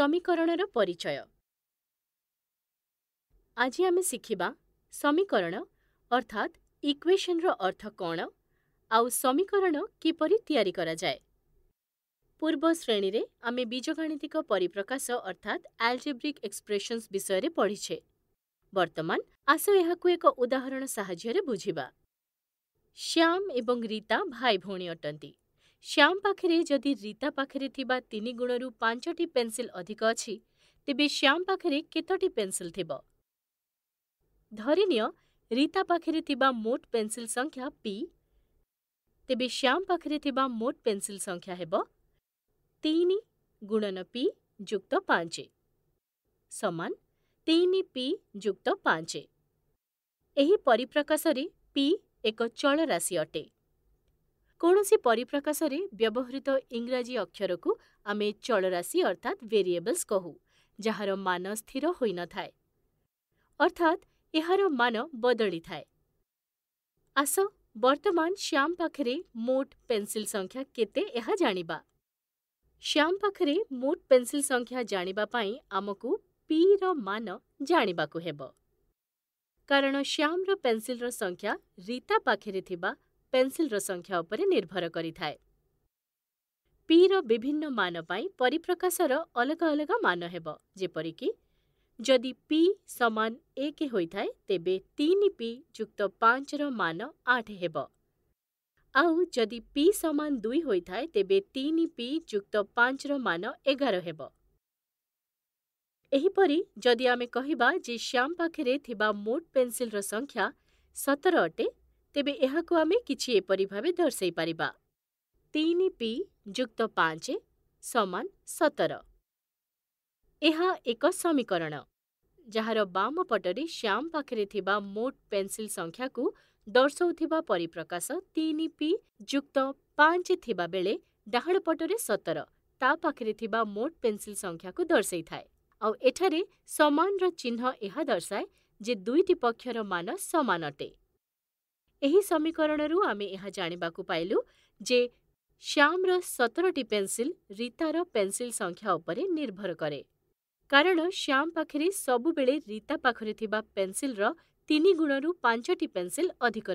ସମୀକରଣର ପରିଚୟ ଆଜି ଆମେ ଶିଖିବା ସମୀକରଣ ଅର୍ଥାତ୍ ଇକ୍ୱେସନ୍‌ର ଅର୍ଥ କ'ଣ ଆଉ ସମୀକରଣ କିପରି ତିଆରି କରାଯାଏ ପୂର୍ବ ଶ୍ରେଣୀରେ ଆମେ ବିଜଗାଣିତିକ ପରିପ୍ରକାଶ ଅର୍ଥାତ୍ ଆଲ୍ଜେବ୍ରିକ୍ ଏକ୍ସପ୍ରେସନ୍ସ ବିଷୟରେ ପଢ଼ିଛେ ବର୍ତ୍ତମାନ ଆସ ଏହାକୁ ଏକ ଉଦାହରଣ ସାହାଯ୍ୟରେ ବୁଝିବା ଶ୍ୟାମ୍ ଏବଂ ରୀତା ଭାଇ ଭଉଣୀ ଅଟନ୍ତି ଶ୍ୟାମ ପାଖରେ ଯଦି ରୀତା ପାଖରେ ଥିବା ତିନି ଗୁଣରୁ ପାଞ୍ଚଟି ପେନ୍ସିଲ ଅଧିକ ଅଛି ତେବେ ଶ୍ୟାମ ପାଖରେ କେତୋଟି ପେନ୍ସିଲ ଥିବ ଧରିନିଅ ରୀତା ପାଖରେ ଥିବା ମୋଟ ପେନ୍ସିଲ ସଂଖ୍ୟା ପି ତେବେ ଶ୍ୟାମ ପାଖରେ ଥିବା ମୋଟ ପେନ୍ସିଲ ସଂଖ୍ୟା ହେବ ତିନି ଗୁଣନ ପି ଯୁକ୍ତ ପାଞ୍ଚ ସମାନ ତିନି ପି ଯୁକ୍ତ ପାଞ୍ଚ ଏହି ପରିପ୍ରକାଶରେ ପି ଏକ ଚଳରାଶି ଅଟେ କୌଣସି ପରିପ୍ରକାଶରେ ବ୍ୟବହୃତ ଇଂରାଜୀ ଅକ୍ଷରକୁ ଆମେ ଚଳରାଶି ଅର୍ଥାତ୍ ଭେରିଏବଲ୍ସ କହୁ ଯାହାର ମାନ ସ୍ଥିର ହୋଇନଥାଏ ଅର୍ଥାତ୍ ଏହାର ମାନ ବଦଳିଥାଏ ଆସ ବର୍ତ୍ତମାନ ଶ୍ୟାମ ପାଖରେ ମୋଟ ପେନ୍ସିଲ ସଂଖ୍ୟା କେତେ ଏହା ଜାଣିବା ଶ୍ୟାମ ପାଖରେ ମୋଟ ପେନ୍ସିଲ ସଂଖ୍ୟା ଜାଣିବା ପାଇଁ ଆମକୁ ପି'ର ମାନ ଜାଣିବାକୁ ହେବ କାରଣ ଶ୍ୟାମର ପେନ୍ସିଲର ସଂଖ୍ୟା ରୀତା ପାଖରେ ଥିବା ପେନ୍ସିଲ୍ର ସଂଖ୍ୟା ଉପରେ ନିର୍ଭର କରିଥାଏ ପି'ର ବିଭିନ୍ନ ମାନ ପାଇଁ ପରିପ୍ରକାଶର ଅଲଗା ଅଲଗା ମାନ ହେବ ଯେପରିକି ଯଦି ପି ସମାନ ଏକ ହୋଇଥାଏ ତେବେ ତିନି ପି ଯୁକ୍ତ ପାଞ୍ଚର ମାନ ଆଠ ହେବ ଆଉ ଯଦି ପି ସମାନ ଦୁଇ ହୋଇଥାଏ ତେବେ ତିନି ପି ଯୁକ୍ତ ପାଞ୍ଚର ମାନ ଏଗାର ହେବ ଏହିପରି ଯଦି ଆମେ କହିବା ଯେ ଶ୍ୟାମ୍ ପାଖରେ ଥିବା ମୋଟ୍ ପେନ୍ସିଲ୍ର ସଂଖ୍ୟା ସତର ଅଟେ ତେବେ ଏହାକୁ ଆମେ କିଛି ଏପରି ଭାବେ ଦର୍ଶାଇ ପାରିବା ତିନି ପି ଯୁକ୍ତ ପାଞ୍ଚ ସମାନ ସତର ଏହା ଏକ ସମୀକରଣ ଯାହାର ବାମ ପଟରେ ଶ୍ୟାମ ପାଖରେ ଥିବା ମୋଟ ପେନ୍ସିଲ୍ ସଂଖ୍ୟାକୁ ଦର୍ଶାଉଥିବା ପରିପ୍ରକାଶ ତିନି ପି ଯୁକ୍ତ ପାଞ୍ଚ ଥିବାବେଳେ ଡାହାଣ ପଟରେ ସତର ତା ପାଖରେ ଥିବା ମୋଟ ପେନ୍ସିଲ ସଂଖ୍ୟାକୁ ଦର୍ଶାଇଥାଏ ଆଉ ଏଠାରେ ସମାନର ଚିହ୍ନ ଏହା ଦର୍ଶାଏ ଯେ ଦୁଇଟି ପକ୍ଷର ମାନ ସମାନ ଅଟେ समीकरण आम यह जाणी को पाइल जे श्यामर सतरटी पेनसिल रीतार पेनसिल संख्या उपर निर्भर करे कारण श्याम पाखे सबुबले रीता पाखे पेनसिल तीन गुण रू पांचटी पेनसिल अधिक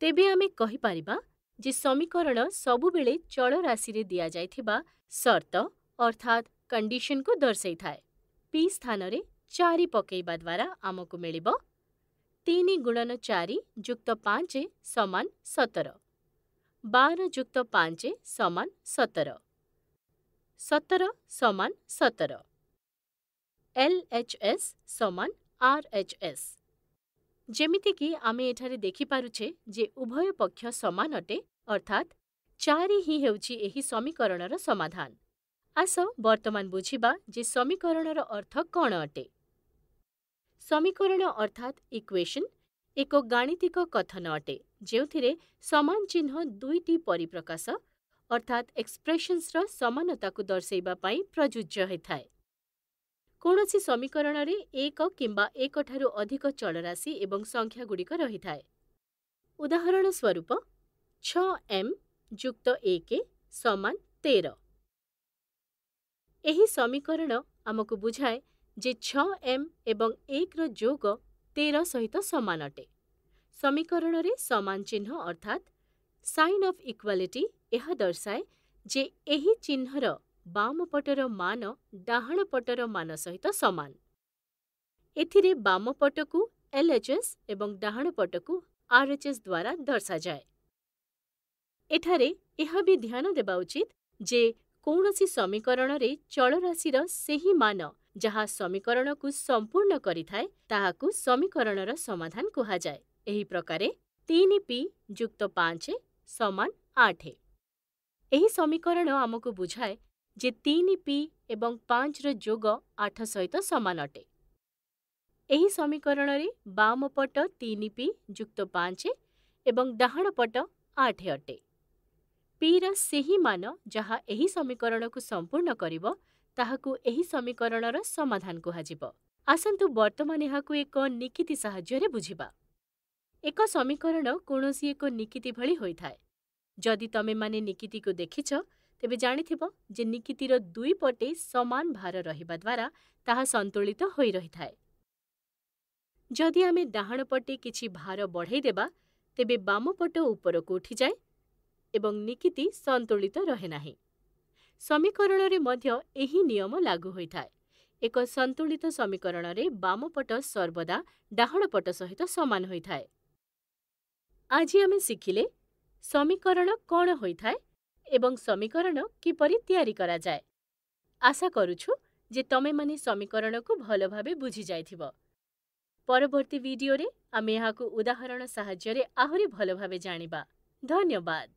रेबे आम कहीपर जे समीकरण सबुबले चल राशि दि जा सर्त अर्थात कंडीशन को दर्शाई था पी स्थान चारि पकवा द्वारा आमको मिल ତିନି ଗୁଣନ ଚାରି ଯୁକ୍ତ ପାଞ୍ଚ ସମାନ ସତର ବାର ଯୁକ୍ତ ପାଞ୍ଚ ସମାନ ସତର ସତର ସମାନ ସତର ଏଲ୍ ଏଚ୍ ଏସ୍ ସମାନ ଆର୍ ଏଚ୍ ଏସ୍ ଯେମିତିକି ଆମେ ଏଠାରେ ଦେଖିପାରୁଛେ ଯେ ଉଭୟ ପକ୍ଷ ସମାନ ଅଟେ ଅର୍ଥାତ୍ ଚାରି ହିଁ ହେଉଛି ଏହି ସମୀକରଣର ସମାଧାନ ଆସ ବର୍ତ୍ତମାନ ବୁଝିବା ଯେ ସମୀକରଣର ଅର୍ଥ କ'ଣ ଅଟେ ସମୀକରଣ ଅର୍ଥାତ୍ ଇକ୍ୱେସନ୍ ଏକ ଗାଣିତିକ କଥନ ଅଟେ ଯେଉଁଥିରେ ସମାନ ଚିହ୍ନ ଦୁଇଟି ପରିପ୍ରକାଶ ଅର୍ଥାତ୍ ଏକ୍ସପ୍ରେସନ୍ସର ସମାନତାକୁ ଦର୍ଶାଇବା ପାଇଁ ପ୍ରଯୁଜ୍ୟ ହୋଇଥାଏ କୌଣସି ସମୀକରଣରେ ଏକ କିମ୍ବା ଏକଠାରୁ ଅଧିକ ଚଳରାଶି ଏବଂ ସଂଖ୍ୟାଗୁଡ଼ିକ ରହିଥାଏ ଉଦାହରଣ ସ୍ୱରୂପ ଛଅ ଏମ୍ ଯୁକ୍ତ ଏକ ସମାନ ତେର ଏହି ସମୀକରଣ ଆମକୁ ବୁଝାଏ ଯେ ଛଅ ଏମ୍ ଏବଂ ଏକର ଯୋଗ ତେର ସହିତ ସମାନ ଅଟେ ସମୀକରଣରେ ସମାନ ଚିହ୍ନ ଅର୍ଥାତ୍ ସାଇନ୍ ଅଫ୍ ଇକ୍ୱାଲିଟି ଏହା ଦର୍ଶାଏ ଯେ ଏହି ଚିହ୍ନର ବାମପଟର ମାନ ଡାହାଣ ପଟର ମାନ ସହିତ ସମାନ ଏଥିରେ ବାମପଟକୁ ଏଲ୍ଏଚ୍ଏସ୍ ଏବଂ ଡାହାଣ ପଟକୁ ଆର୍ଏଚ୍ଏସ୍ ଦ୍ୱାରା ଦର୍ଶାଯାଏ ଏଠାରେ ଏହା ବି ଧ୍ୟାନ ଦେବା ଉଚିତ ଯେ କୌଣସି ସମୀକରଣରେ ଚଳରାଶିର ସେହି ମାନ ଯାହା ସମୀକରଣକୁ ସମ୍ପୂର୍ଣ୍ଣ କରିଥାଏ ତାହାକୁ ସମୀକରଣର ସମାଧାନ କୁହାଯାଏ ଏହି ପ୍ରକାରେ ତିନି ପି ଯୁକ୍ତ ପାଞ୍ଚ ସମାନ ଆଠ ଏହି ସମୀକରଣ ଆମକୁ ବୁଝାଏ ଯେ ତିନି ପି ଏବଂ ପାଞ୍ଚର ଯୋଗ ଆଠ ସହିତ ସମାନ ଅଟେ ଏହି ସମୀକରଣରେ ବାମ ପଟ ତିନି ପି ଯୁକ୍ତ ପାଞ୍ଚ ଏବଂ ଡାହାଣ ପଟ ଆଠ ଅଟେ ପିର ସେହି ମାନ ଯାହା ଏହି ସମୀକରଣକୁ ସମ୍ପୂର୍ଣ୍ଣ କରିବ ତାହାକୁ ଏହି ସମୀକରଣର ସମାଧାନ କୁହାଯିବ ଆସନ୍ତୁ ବର୍ତ୍ତମାନ ଏହାକୁ ଏକ ନିକିତି ସାହାଯ୍ୟରେ ବୁଝିବା ଏକ ସମୀକରଣ କୌଣସି ଏକ ନିକିତି ଭଳି ହୋଇଥାଏ ଯଦି ତମେମାନେ ନିକିତିକୁ ଦେଖିଛ ତେବେ ଜାଣିଥିବ ଯେ ନିକିତିର ଦୁଇପଟେ ସମାନ ଭାର ରହିବା ଦ୍ୱାରା ତାହା ସନ୍ତୁଳିତ ହୋଇ ରହିଥାଏ ଯଦି ଆମେ ଡାହାଣପଟେ କିଛି ଭାର ବଢ଼େଇଦେବା ତେବେ ବାମପଟ ଉପରକୁ ଉଠିଯାଏ ଏବଂ ନିକିତି ସନ୍ତୁଳିତ ରହେ ନାହିଁ ସମୀକରଣରେ ମଧ୍ୟ ଏହି ନିୟମ ଲାଗୁ ହୋଇଥାଏ ଏକ ସନ୍ତୁଳିତ ସମୀକରଣରେ ବାମପଟ ସର୍ବଦା ଡାହାଣ ପଟ ସହିତ ସମାନ ହୋଇଥାଏ ଆଜି ଆମେ ଶିଖିଲେ ସମୀକରଣ କ'ଣ ହୋଇଥାଏ ଏବଂ ସମୀକରଣ କିପରି ତିଆରି କରାଯାଏ ଆଶା କରୁଛୁ ଯେ ତମେମାନେ ସମୀକରଣକୁ ଭଲଭାବେ ବୁଝିଯାଇଥିବ ପରବର୍ତ୍ତୀ ଭିଡିଓରେ ଆମେ ଏହାକୁ ଉଦାହରଣ ସାହାଯ୍ୟରେ ଆହୁରି ଭଲ ଭାବେ ଜାଣିବା ଧନ୍ୟବାଦ